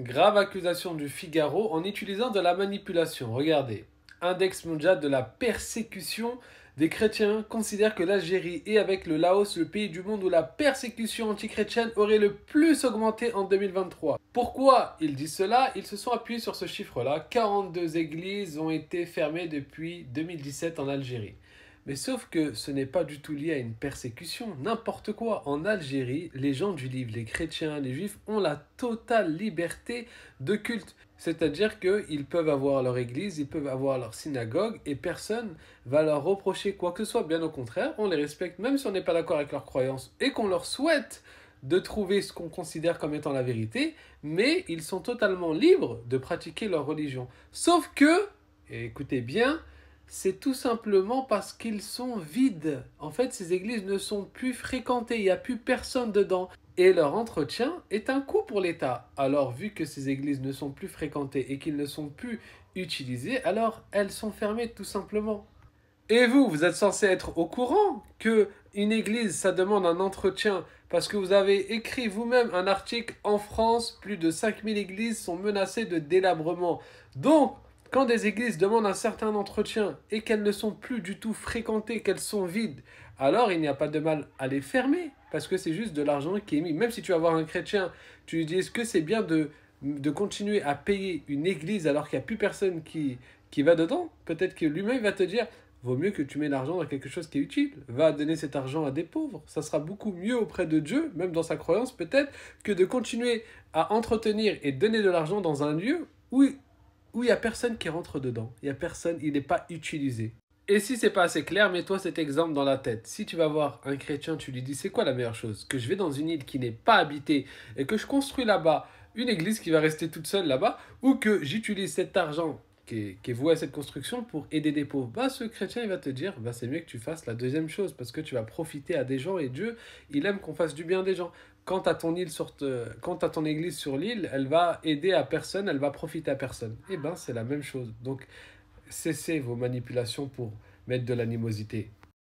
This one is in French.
Grave accusation du Figaro en utilisant de la manipulation. Regardez. Index mondial de la persécution des chrétiens considère que l'Algérie est avec le Laos le pays du monde où la persécution antichrétienne aurait le plus augmenté en 2023. Pourquoi ils disent cela Ils se sont appuyés sur ce chiffre-là. 42 églises ont été fermées depuis 2017 en Algérie. Mais sauf que ce n'est pas du tout lié à une persécution, n'importe quoi. En Algérie, les gens du livre, les chrétiens, les juifs, ont la totale liberté de culte. C'est-à-dire qu'ils peuvent avoir leur église, ils peuvent avoir leur synagogue, et personne va leur reprocher quoi que ce soit. Bien au contraire, on les respecte, même si on n'est pas d'accord avec leurs croyances, et qu'on leur souhaite de trouver ce qu'on considère comme étant la vérité, mais ils sont totalement libres de pratiquer leur religion. Sauf que, écoutez bien, c'est tout simplement parce qu'ils sont vides. En fait, ces églises ne sont plus fréquentées, il n'y a plus personne dedans. Et leur entretien est un coût pour l'État. Alors, vu que ces églises ne sont plus fréquentées et qu'ils ne sont plus utilisées, alors elles sont fermées tout simplement. Et vous, vous êtes censé être au courant que une église, ça demande un entretien parce que vous avez écrit vous-même un article en France, plus de 5000 églises sont menacées de délabrement. Donc, quand des églises demandent un certain entretien et qu'elles ne sont plus du tout fréquentées, qu'elles sont vides, alors il n'y a pas de mal à les fermer parce que c'est juste de l'argent qui est mis. Même si tu vas voir un chrétien, tu lui dis est-ce que c'est bien de, de continuer à payer une église alors qu'il n'y a plus personne qui, qui va dedans Peut-être que lui-même va te dire vaut mieux que tu mets l'argent dans quelque chose qui est utile. Va donner cet argent à des pauvres. Ça sera beaucoup mieux auprès de Dieu, même dans sa croyance peut-être, que de continuer à entretenir et donner de l'argent dans un lieu où où il n'y a personne qui rentre dedans. Il n'y a personne, il n'est pas utilisé. Et si c'est pas assez clair, mets-toi cet exemple dans la tête. Si tu vas voir un chrétien, tu lui dis c'est quoi la meilleure chose Que je vais dans une île qui n'est pas habitée et que je construis là-bas une église qui va rester toute seule là-bas ou que j'utilise cet argent qui est, voué à cette construction pour aider des pauvres, bah, ce chrétien, il va te dire, bah, c'est mieux que tu fasses la deuxième chose, parce que tu vas profiter à des gens, et Dieu, il aime qu'on fasse du bien des gens. Quant à ton, île à ton église sur l'île, elle va aider à personne, elle va profiter à personne. Eh ben, c'est la même chose. Donc, cessez vos manipulations pour mettre de l'animosité.